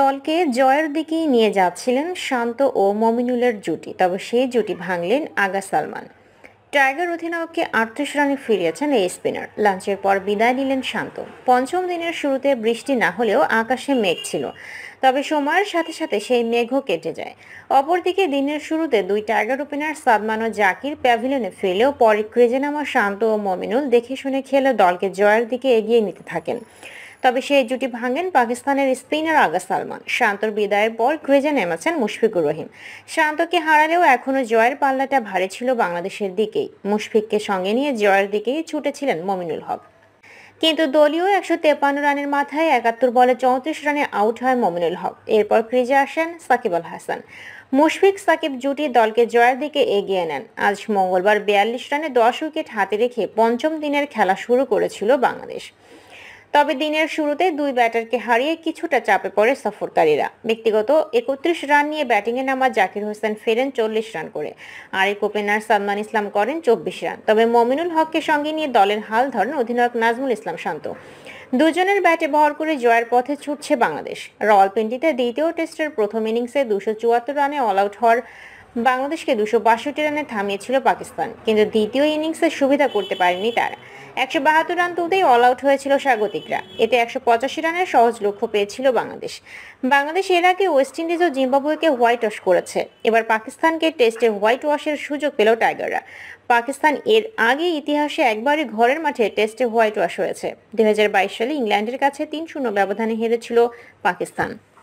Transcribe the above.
দলকে জয়ের দিকেই নিয়ে যাচ্ছিলেন শান্ত ও মমিনুলের জুটি তবে সেই জুটি ভাঙলেন আগা সালমান টাইগার অধিনায়ককে আটত্রিশ রানে ফিরিয়েছেন এই স্পিনার লাঞ্চের পর বিদায় নিলেন শান্ত পঞ্চম দিনের শুরুতে বৃষ্টি না হলেও আকাশে মেঘ ছিল তবে সময়ের সাথে সাথে সেই মেঘও কেটে যায় অপরদিকে দিনের শুরুতে দুই টাইগার ওপেনার সাদমান ও জাকির প্যাভিলিয়নে ফেলেও পরে ক্রিজে নামা শান্ত ও মমিনুল দেখে শুনে খেলে দলকে জয়ের দিকে এগিয়ে নিতে থাকেন তবে সেই জুটি ভাঙেন পাকিস্তানের স্পিনার আগা সালমান শান্তর বিদায়ের পর ক্রিজে নেমেছেন মুশফিকুর রহিম শান্তকে হারালেও এখনও জয়ের পাল্লাটা ভারী ছিল বাংলাদেশের দিকেই মুশফিককে সঙ্গে নিয়ে জয়ের দিকেই ছুটেছিলেন মমিনুল হক কিন্তু দলীয় একশো তেপান্ন রানের মাথায় একাত্তর বলে চৌত্রিশ রানে আউট হয় মমিনুল হক এরপর ক্রিজে আসেন সাকিব আল হাসান মুশফিক সাকিব জুটি দলকে জয়ের দিকে এগিয়ে নেন আজ মঙ্গলবার বিয়াল্লিশ রানে দশ উইকেট হাতে রেখে পঞ্চম দিনের খেলা শুরু করেছিল বাংলাদেশ তবে দিনের শুরুতে দুই ব্যাটারকে হারিয়ে কিছুটা চাপে পড়ে সফরকারীরা ব্যক্তিগত একত্রিশ রান নিয়ে ব্যাটিংয়ে নামা জাকির হোসেন ফেরেন চল্লিশ রান করে আরেক ওপেনার সালমান ইসলাম করেন চব্বিশ রান তবে মমিনুল হককে সঙ্গে নিয়ে দলের হাল ধরেন অধিনায়ক নাজমুল ইসলাম শান্ত দুজনের ব্যাটে ভর করে জয়ের পথে ছুটছে বাংলাদেশ রাওয়ালপিন্ডিতে দ্বিতীয় টেস্টের প্রথম ইনিংসে দুশো চুয়াত্তর রানে অল আউট হওয়ার বাংলাদেশকে দুশো বাষট্টি রানে থামিয়েছিল পাকিস্তান কিন্তু দ্বিতীয় ইনিংসে সুবিধা করতে পারেনি তারা একশো বাহাত্তর রান তুলতেই অল আউট হয়েছিল স্বাগতিকরা এতে একশো পঁচাশি রানের সহজ লক্ষ্য পেয়েছিল বাংলাদেশ বাংলাদেশ এর আগে ওয়েস্ট ইন্ডিজ ও জিম্বাবুয়েকে হোয়াইট ওয়াশ করেছে এবার পাকিস্তানকে টেস্টে হোয়াইট ওয়াশের সুযোগ পেল টাইগাররা পাকিস্তান এর আগে ইতিহাসে একবারই ঘরের মাঠে টেস্টে হোয়াইট ওয়াশ হয়েছে দু সালে ইংল্যান্ডের কাছে তিন শূন্য ব্যবধানে হেরেছিল পাকিস্তান